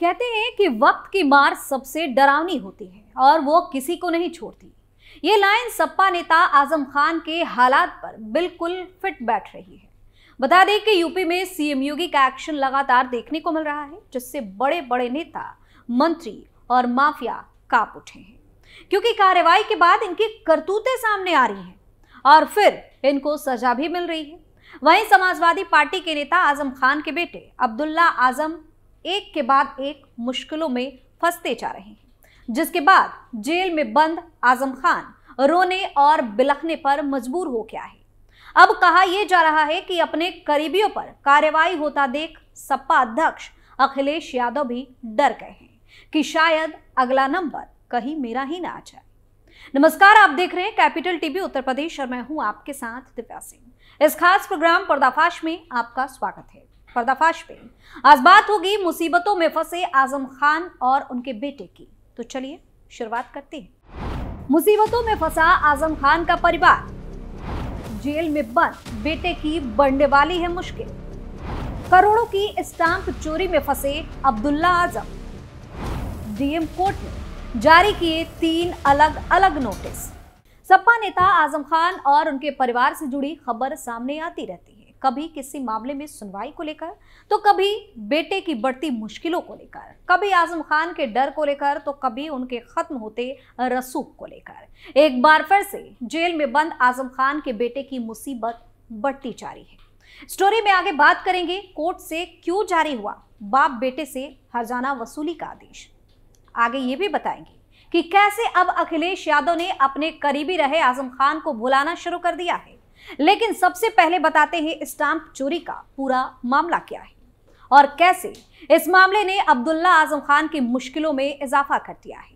कहते हैं कि वक्त की मार सबसे डरावनी होती है और वो किसी को नहीं छोड़ती ये लाइन सपा नेता आजम खान के हालात पर बिल्कुल फिट बैठ रही है बता दें कि यूपी में सीएम योगी का एक्शन लगातार देखने को मिल रहा है जिससे बड़े बड़े नेता मंत्री और माफिया काप उठे हैं क्योंकि कार्रवाई के बाद इनकी करतूतें सामने आ रही हैं और फिर इनको सजा भी मिल रही है वहीं समाजवादी पार्टी के नेता आजम खान के बेटे अब्दुल्ला आजम एक के बाद एक मुश्किलों में फंसते जा रहे हैं जिसके बाद जेल में बंद आजम खान रोने और बिलखने पर मजबूर हो गया है अब कहा यह जा रहा है कि अपने करीबियों पर कार्रवाई होता देख सपा अध्यक्ष अखिलेश यादव भी डर गए हैं कि शायद अगला नंबर कहीं मेरा ही ना आ जाए नमस्कार आप देख रहे हैं कैपिटल टीवी उत्तर प्रदेश और मैं हूं आपके साथ दिव्या सिंह इस खास प्रोग्राम पर्दाफाश में आपका स्वागत है पर्दाफाश पे आज बात होगी मुसीबतों में फंसे आजम खान और उनके बेटे की तो चलिए शुरुआत करते हैं मुसीबतों में फंसा आजम खान का परिवार जेल में बंद बेटे की बढ़ने वाली है मुश्किल करोड़ों की स्टाम्प चोरी में फंसे अब्दुल्ला आजम डीएम कोर्ट ने जारी किए तीन अलग अलग नोटिस सपा नेता आजम खान और उनके परिवार से जुड़ी खबर सामने आती रहती कभी किसी मामले में सुनवाई को लेकर तो कभी बेटे की बढ़ती मुश्किलों को लेकर कभी आजम खान के डर को लेकर तो कभी उनके खत्म होते रसूख को लेकर एक बार फिर से जेल में बंद आजम खान के बेटे की मुसीबत बढ़ती जा रही है स्टोरी में आगे बात करेंगे कोर्ट से क्यों जारी हुआ बाप बेटे से हरजाना वसूली का आदेश आगे ये भी बताएंगे कि कैसे अब अखिलेश यादव ने अपने करीबी रहे आजम खान को बुलाना शुरू कर दिया है लेकिन सबसे पहले बताते हैं स्टाम्प चोरी का पूरा मामला क्या है और कैसे इस मामले ने अब्दुल्ला आजम खान की मुश्किलों में इजाफा कर दिया है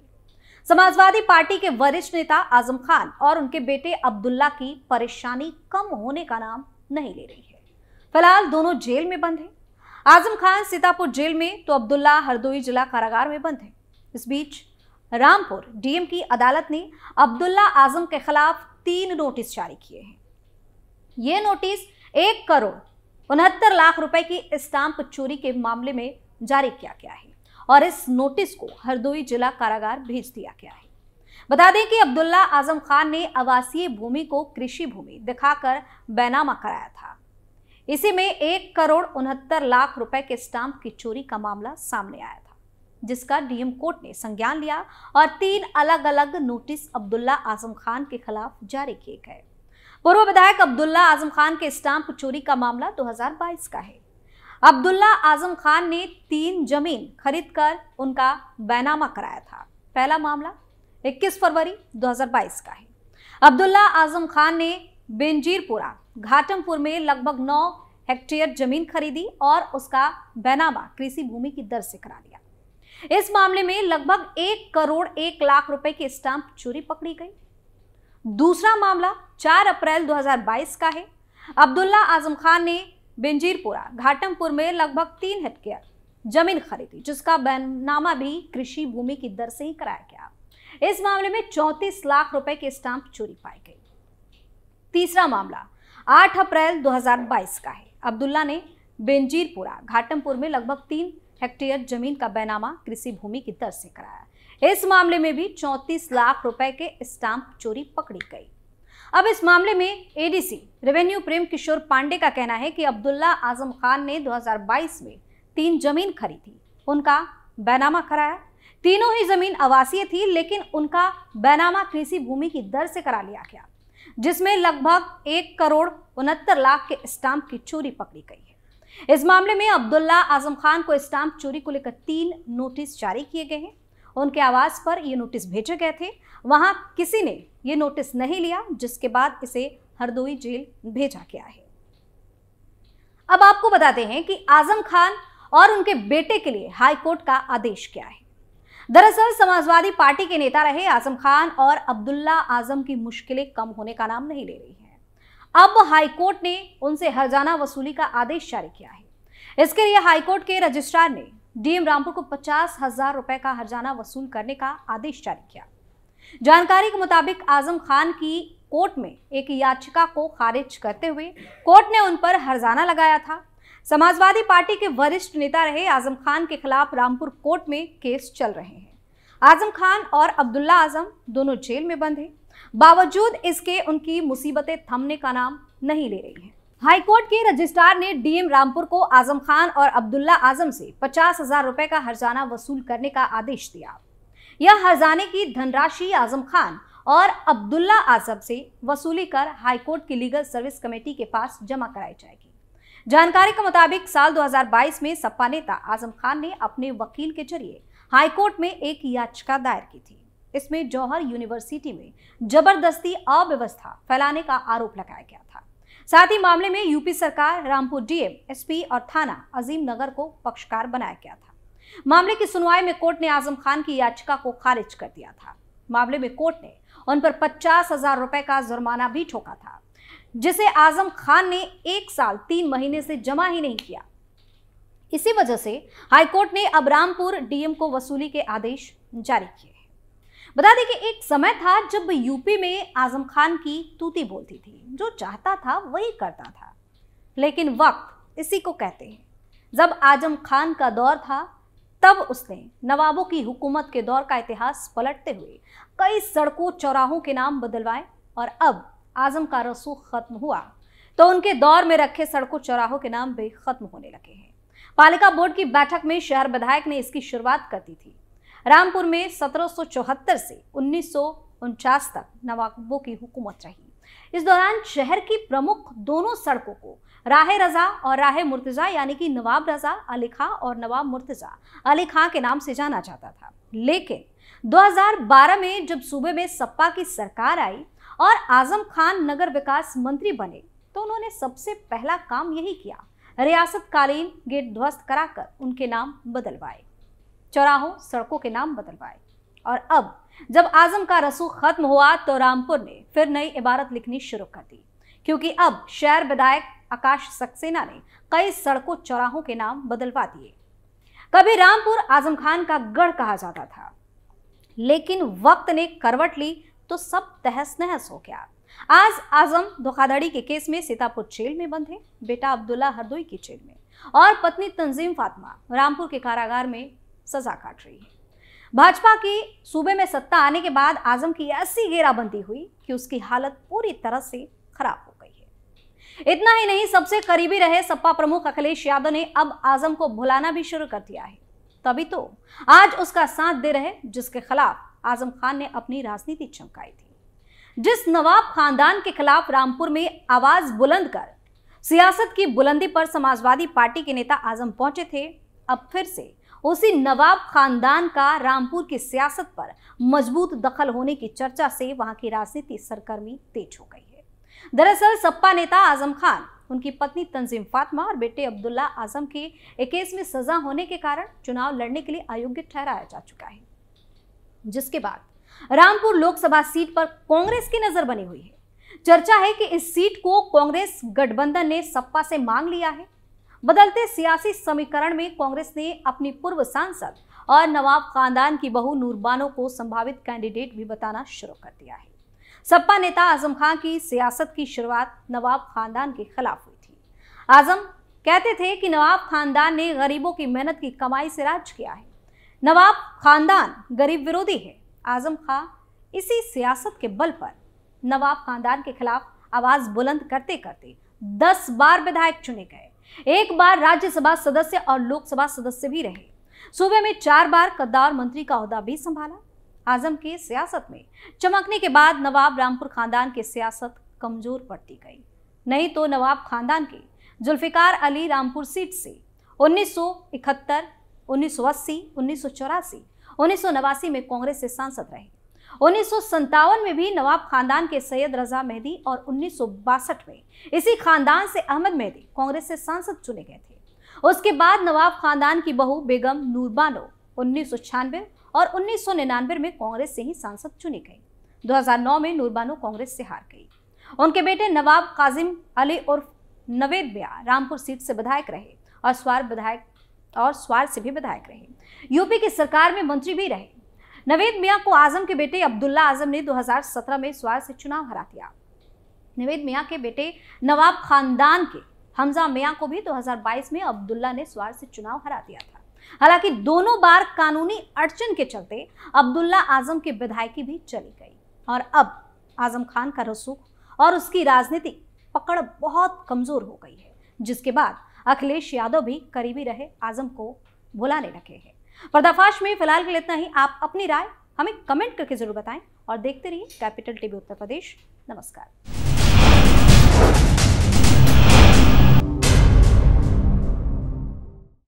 समाजवादी पार्टी के वरिष्ठ नेता आजम खान और उनके बेटे अब्दुल्ला की परेशानी कम होने का नाम नहीं ले रही है फिलहाल दोनों जेल में बंद हैं आजम खान सीतापुर जेल में तो अब्दुल्ला हरदोई जिला कारागार में बंद है इस बीच रामपुर डीएम की अदालत ने अब्दुल्ला आजम के खिलाफ तीन नोटिस जारी किए हैं ये नोटिस एक करोड़ उनहत्तर लाख रुपए की स्टाम्प चोरी के मामले में जारी किया गया है और इस नोटिस को हरदोई जिला कारागार भेज दिया गया है बता दें कि अब्दुल्ला आजम खान ने आवासीय भूमि को कृषि भूमि दिखाकर बैनामा कराया था इसी में एक करोड़ उनहत्तर लाख रुपए के स्टाम्प की चोरी का मामला सामने आया था जिसका डीएम कोर्ट ने संज्ञान लिया और तीन अलग अलग नोटिस अब्दुल्ला आजम खान के खिलाफ जारी किए गए पूर्व विधायक अब्दुल्ला आजम खान के स्टाम्प चोरी का मामला 2022 का है अब्दुल्ला आजम खान ने तीन जमीन खरीद कर उनका बैनामा कराया था पहला मामला 21 फरवरी 2022 का है अब्दुल्ला आजम खान ने बेंजीरपुरा घाटमपुर में लगभग नौ हेक्टेयर जमीन खरीदी और उसका बैनामा कृषि भूमि की दर से करा लिया इस मामले में लगभग एक करोड़ एक लाख रुपए की स्टाम्प चोरी पकड़ी गई दूसरा मामला 4 अप्रैल 2022 का है अब्दुल्ला आजम खान ने बेंजीरपुरा घाटमपुर में लगभग तीन हेक्टेयर जमीन खरीदी जिसका बैनामा भी कृषि भूमि की दर से ही कराया गया इस मामले में 34 लाख रुपए के स्टाम्प चोरी पाई गई तीसरा मामला 8 अप्रैल 2022 का है अब्दुल्ला ने बेंजीरपुरा घाटमपुर में लगभग तीन हेक्टेयर जमीन का बैनामा कृषि भूमि की दर से कराया इस मामले में भी 34 लाख रुपए के स्टाम्प चोरी पकड़ी गई अब इस मामले में एडीसी रेवेन्यू प्रेम किशोर पांडे का कहना है कि अब्दुल्ला आजम खान ने 2022 में तीन जमीन खरीदी उनका बैनामा कराया तीनों ही जमीन आवासीय थी लेकिन उनका बैनामा कृषि भूमि की दर से करा लिया गया जिसमें लगभग एक करोड़ उनहत्तर लाख के स्टाम्प की चोरी पकड़ी गई है इस मामले में अब्दुल्ला आजम खान को स्टाम्प चोरी को लेकर तीन नोटिस जारी किए गए हैं उनके आवास पर ये नोटिस भेजे गए थे वहाँ किसी ने ये नोटिस नहीं लिया जिसके बाद इसे हरदोई जेल भेजा गया है अब आपको बताते हैं कि आजम खान और उनके बेटे के लिए हाईकोर्ट का आदेश क्या है दरअसल समाजवादी पार्टी के नेता रहे आजम खान और अब्दुल्ला आजम की मुश्किलें कम होने का नाम नहीं ले रही हैं अब हाईकोर्ट ने उनसे हरजाना वसूली का आदेश जारी किया है इसके लिए हाईकोर्ट के रजिस्ट्रार ने डीएम रामपुर को पचास हजार रुपए का हरजाना वसूल करने का आदेश जारी किया जानकारी के मुताबिक आजम खान की कोर्ट में एक याचिका को खारिज करते हुए कोर्ट ने उन पर हरजाना लगाया था समाजवादी पार्टी के वरिष्ठ नेता रहे आजम खान के खिलाफ रामपुर कोर्ट में केस चल रहे हैं आजम खान और अब्दुल्ला आजम दोनों जेल में बंद हैं बावजूद इसके उनकी मुसीबतें थमने का नाम नहीं ले रही हैं हाईकोर्ट के रजिस्ट्रार ने डीएम रामपुर को आजम खान और अब्दुल्ला आजम से पचास हजार रुपए का हर्जाना वसूल करने का आदेश दिया यह हर्जाने की धनराशि आजम खान और अब्दुल्ला आजम से वसूली कर हाईकोर्ट की लीगल सर्विस कमेटी के पास जमा कराई जाएगी जानकारी के मुताबिक साल 2022 में सपा नेता आजम खान ने अपने वकील के जरिए हाईकोर्ट में एक याचिका दायर की थी इसमें जौहर यूनिवर्सिटी में जबरदस्ती अव्यवस्था फैलाने का आरोप लगाया गया था साथ ही मामले में यूपी सरकार रामपुर डीएम एसपी और थाना अजीम नगर को पक्षकार बनाया गया था मामले की सुनवाई में कोर्ट ने आजम खान की याचिका को खारिज कर दिया था मामले में कोर्ट ने उन पर पचास हजार रुपए का जुर्माना भी ठोका था जिसे आजम खान ने एक साल तीन महीने से जमा ही नहीं किया इसी वजह से हाईकोर्ट ने अब रामपुर डीएम को वसूली के आदेश जारी किए बता दें कि एक समय था जब यूपी में आजम खान की तूती बोलती थी जो चाहता था वही करता था लेकिन वक्त इसी को कहते हैं जब आजम खान का दौर था तब उसने नवाबों की हुकूमत के दौर का इतिहास पलटते हुए कई सड़कों चौराहों के नाम बदलवाए और अब आजम का रसूख खत्म हुआ तो उनके दौर में रखे सड़कों चौराहों के नाम भी खत्म होने लगे हैं पालिका बोर्ड की बैठक में शहर विधायक ने इसकी शुरुआत कर दी थी रामपुर में सत्रह से उन्नीस तक नवाबों की हुकूमत रही इस दौरान शहर की प्रमुख दोनों सड़कों को राह रजा और राह मुर्तजा यानी कि नवाब रजा अली खां और नवाब मुर्तजा अली खां के नाम से जाना जाता था लेकिन 2012 में जब सूबे में सपा की सरकार आई और आजम खान नगर विकास मंत्री बने तो उन्होंने सबसे पहला काम यही किया रियासतकालीन गेट ध्वस्त कराकर उनके नाम बदलवाए चौराहों सड़कों के नाम बदलवाए और अब जब आजम का रसूख खत्म हुआ तो रामपुर ने फिर नई इबारत लिखनी शुरू कर दी क्योंकि अब शहर विधायक आकाश सक्सेना ने कई सड़कों चौराहों के नाम बदलवा दिए कभी रामपुर आजम खान का गढ़ कहा जाता था लेकिन वक्त ने करवट ली तो सब तहस नहस हो गया आज आजम धोखाधड़ी के केस में सीतापुर जेल में बंद है बेटा अब्दुल्ला हरदोई की जेल में और पत्नी तंजीम फातिमा रामपुर के कारागार में सजा काट रही है भाजपा की सूबे में सत्ता आने के बाद आजम की ऐसी घेराबंदी हुई कि उसकी हालत पूरी तरह से खराब हो गई है इतना ही नहीं सबसे करीबी रहे सपा प्रमुख अखिलेश यादव ने अब आजम को भुलाना भी शुरू कर दिया है तभी तो आज उसका साथ दे रहे जिसके खिलाफ आजम खान ने अपनी राजनीति चमकाई थी जिस नवाब खानदान के खिलाफ रामपुर में आवाज बुलंद कर सियासत की बुलंदी पर समाजवादी पार्टी के नेता आजम पहुंचे थे अब फिर से उसी नवाब खानदान का रामपुर की सियासत पर मजबूत दखल होने की चर्चा से वहां की राजनीति सरगर्मी तेज हो गई है दरअसल सपा नेता आजम खान उनकी पत्नी तंजीम फातिमा और बेटे अब्दुल्ला आजम के एक केस में सजा होने के कारण चुनाव लड़ने के लिए अयोग्य ठहराया जा चुका है जिसके बाद रामपुर लोकसभा सीट पर कांग्रेस की नजर बनी हुई है चर्चा है कि इस सीट को कांग्रेस गठबंधन ने सपा से मांग लिया है बदलते सियासी समीकरण में कांग्रेस ने अपनी पूर्व सांसद और नवाब खानदान की बहू नूरबानो को संभावित कैंडिडेट भी बताना शुरू कर दिया है सपा नेता आजम खान की सियासत की शुरुआत नवाब खानदान के खिलाफ हुई थी आजम कहते थे कि नवाब खानदान ने गरीबों की मेहनत की कमाई से राज किया है नवाब खानदान गरीब विरोधी है आजम खां इसी सियासत के बल पर नवाब खानदान के खिलाफ आवाज बुलंद करते करते दस बार विधायक चुने गए एक बार राज्यसभा सदस्य और लोकसभा सदस्य भी रहे सूबे में चार बार कद्दार मंत्री का अहदा भी संभाला आजम के सियासत में चमकने के बाद नवाब रामपुर खानदान की सियासत कमजोर पड़ती गई नहीं तो नवाब खानदान के जुल्फिकार अली रामपुर सीट से 1971, 1980, 1984, 1989 में कांग्रेस से सांसद रहे उन्नीस में भी नवाब खानदान के सैयद रजा मेहदी और उन्नीस में इसी खानदान से अहमद मेहदी कांग्रेस से सांसद चुने गए थे उसके बाद नवाब खानदान की बहू बेगम नूरबानो उन्नीस और उन्नीस में कांग्रेस से ही सांसद चुनी गई 2009 में नूरबानो कांग्रेस से हार गई उनके बेटे नवाब काजिम अली उर्फ नवेद बया रामपुर सीट से विधायक रहे और स्वार विधायक और स्वार से भी विधायक रहे यूपी की सरकार में मंत्री भी रहे नवेद मियाँ को आजम के बेटे अब्दुल्ला आजम ने 2017 में स्वार से चुनाव हरा दिया नवेद मिया के बेटे नवाब खानदान के हमजा मियाँ को भी 2022 में अब्दुल्ला ने स्वार से चुनाव हरा दिया था हालांकि दोनों बार कानूनी अड़चन के चलते अब्दुल्ला आजम की विधायकी भी चली गई और अब आजम खान का रसूख और उसकी राजनीति पकड़ बहुत कमजोर हो गई है जिसके बाद अखिलेश यादव भी करीबी रहे आजम को बुलाने लगे हैं पर्दाफाश में फिलहाल के लिए इतना ही आप अपनी राय हमें कमेंट करके जरूर बताएं और देखते रहिए कैपिटल टीवी उत्तर प्रदेश नमस्कार